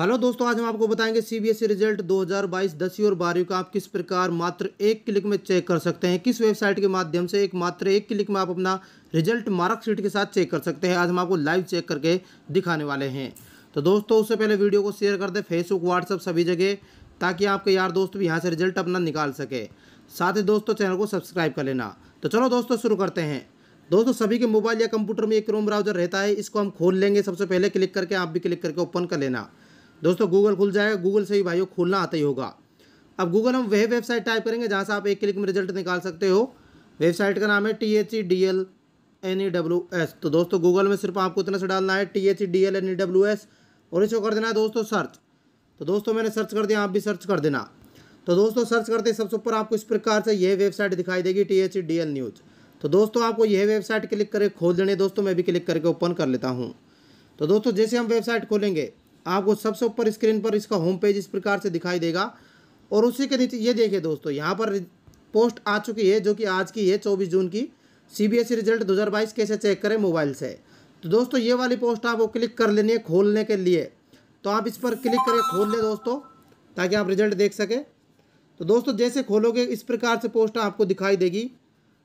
hello दोस्तों आज हम आपको बताएंगे सीबीएसई रिजल्ट 2022 दसवीं और बारहवीं का आप किस प्रकार मात्र एक क्लिक में चेक कर सकते हैं किस वेबसाइट के माध्यम से एक मात्र एक क्लिक में आप अपना रिजल्ट मार्कशीट के साथ चेक कर सकते हैं आज हम आपको लाइव चेक करके दिखाने वाले हैं तो दोस्तों उससे पहले वीडियो को शेयर कर दें फेसबुक व्हाट्सअप सभी जगह ताकि आपके यार दोस्त भी यहाँ से रिजल्ट अपना निकाल सके साथ ही दोस्तों चैनल को सब्सक्राइब कर लेना तो चलो दोस्तों शुरू करते हैं दोस्तों सभी के मोबाइल या कंप्यूटर में एक क्रोम ब्राउजर रहता है इसको हम खोल लेंगे सबसे पहले क्लिक करके आप भी क्लिक करके ओपन कर लेना दोस्तों गूगल खुल जाएगा गूगल से ही भाइयों खोलना आता ही होगा अब गूगल हम वह वेबसाइट टाइप करेंगे जहाँ से आप एक क्लिक में रिजल्ट निकाल सकते हो वेबसाइट का नाम है T H E D L N E W S तो दोस्तों गूगल में सिर्फ आपको इतना से डालना है T H E D L N E W S और इसको कर देना है दोस्तों सर्च तो दोस्तों मैंने सर्च कर दिया आप भी सर्च कर देना तो दोस्तों सर्च करते सबसे ऊपर आपको इस प्रकार से यह वेबसाइट दिखाई देगी T H E D L news तो दोस्तों आपको यह वेबसाइट क्लिक करके खोल देने दोस्तों मैं भी क्लिक करके ओपन कर लेता हूँ तो दोस्तों जैसे हम वेबसाइट खोलेंगे आपको सबसे ऊपर स्क्रीन पर इसका होम पेज इस प्रकार से दिखाई देगा और उसी के नीचे ये देखिए दोस्तों यहाँ पर पोस्ट आ चुकी है जो कि आज की है चौबीस जून की C B S E result दो हज़ार बाईस कैसे चेक करें मोबाइल से तो दोस्तों ये वाली पोस्ट आपको क्लिक कर लेनी है खोलने के लिए तो आप इस पर क्लिक करके खोल लें दोस्तों ताकि आप रिजल्ट देख सकें तो दोस्तों जैसे खोलोगे इस प्रकार से पोस्ट आपको दिखाई देगी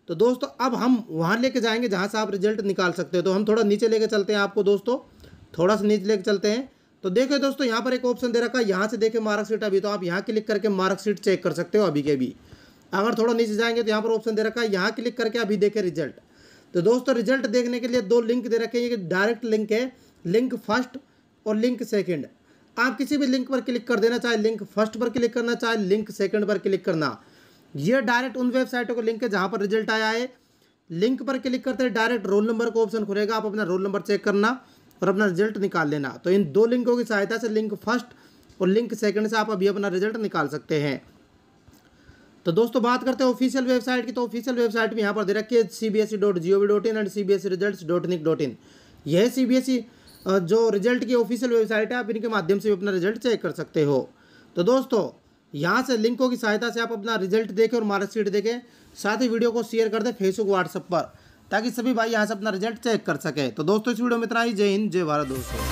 तो दोस्तों अब हम वहाँ लेके जाएंगे जहाँ से आप रिजल्ट निकाल सकते हो तो हम थोड़ा नीचे लेके चलते हैं आपको दोस्तों थोड़ा सा नीचे लेके चलते हैं तो देखे दोस्तों यहाँ पर एक ऑप्शन दे रखा है यहाँ से देखे मार्कशीट अभी तो आप यहाँ क्लिक करके मार्कशीट चेक कर सकते हो अभी के भी अगर थोड़ा नीचे जाएंगे तो यहाँ पर ऑप्शन दे रखा है यहाँ क्लिक करके अभी देखे रिजल्ट तो दोस्तों रिजल्ट देखने के लिए दो लिंक दे रखे हैं ये डायरेक्ट लिंक है लिंक फर्स्ट और लिंक सेकेंड आप किसी भी लिंक पर क्लिक कर देना चाहे लिंक फर्स्ट पर क्लिक करना चाहे लिंक सेकेंड पर क्लिक करना ये डायरेक्ट उन वेबसाइटों को लिंक है जहाँ पर रिजल्ट आया है लिंक पर क्लिक करते हैं डायरेक्ट रोल नंबर का ऑप्शन खुलेगा आप अपना रोल नंबर चेक करना और अपना रिजल्ट निकाल लेना तो इन दो लिंकों की सहायता से लिंक फर्स्ट और लिंक सेकंड से आप अभी अपना रिजल्ट निकाल सकते हैं तो दोस्तों बात करते हैं ऑफिशियल वेबसाइट की तो ऑफिशियल वेबसाइट भी यहाँ पर दे रखी है C B S E dot G O V dot in and C B S E result dot nic dot in यह सी बी एस ई जो रिजल्ट की ऑफिशियल वेबसाइट है आप इनके माध्यम से भी अपना रिजल्ट चेक कर सकते हो तो दोस्तों यहाँ से लिंकों की सहायता से आप अपना रिजल्ट देखें और मार्कशीट देखें साथ ही वीडियो को शेयर कर दें फेसबुक व्हाट्सएप पर ताकि सभी भाई यहाँ से अपना रिजल्ट चेक कर सके तो दोस्तों इस वीडियो में इतना ही जय हिंद जय भारत दोस्तों